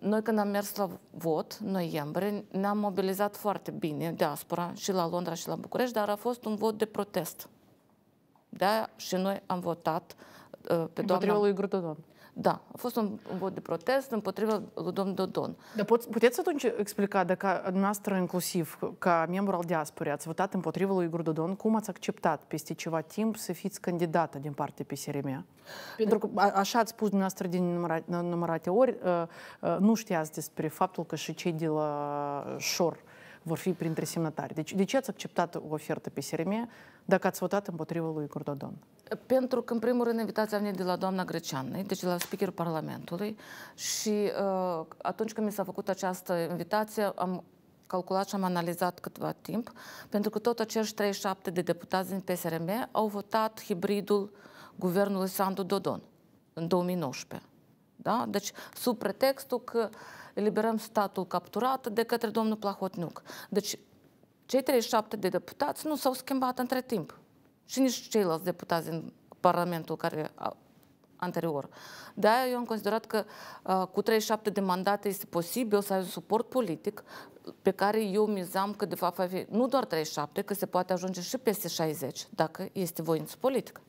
Noi când am mers la vot, noiembrie, ne-am mobilizat foarte bine diaspora și la Londra și la București, dar a fost un vot de protest. Da, și noi am votat Uh, pe doamna... Împotriva lui Gurdodon. Da, a fost un, un vot de protest împotriva lui domnul Dodon. Dar pot, puteți atunci explica, dacă dumneavoastră inclusiv, ca membru al diasporii, ați votat împotriva lui Gurdodon, cum ați acceptat peste ceva timp să fiți candidată din partea PSRM? Pentru că așa ați spus dumneavoastră din numărate, numărate ori, uh, uh, nu știați despre faptul că și cei de la Șor vor fi printre semnătari. Deci, de ce ați acceptat o ofertă pe SRM dacă ați votat împotriva lui Dodon? Pentru că, în primul rând, invitația a venit de la doamna Greceană, deci de la speaker Parlamentului și uh, atunci când mi s-a făcut această invitație, am calculat și am analizat câtva timp, pentru că tot acești 37 de deputați din PSRM au votat hibridul guvernului Sandu Dodon în 2019. Da? Deci, sub pretextul că eliberăm statul capturat de către domnul Plahotniuc. Deci, cei 37 de deputați nu s-au schimbat între timp. Și nici ceilalți deputați din Parlamentul care a, anterior. De-aia eu am considerat că a, cu 37 de mandate este posibil să ai un suport politic pe care eu mizam că de fapt nu doar 37, că se poate ajunge și peste 60 dacă este voință politică.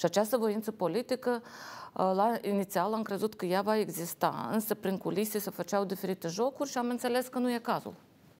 Și această voință politică, uh, la inițial am crezut că ea va exista, însă prin culise se făceau diferite jocuri și am înțeles că nu e cazul.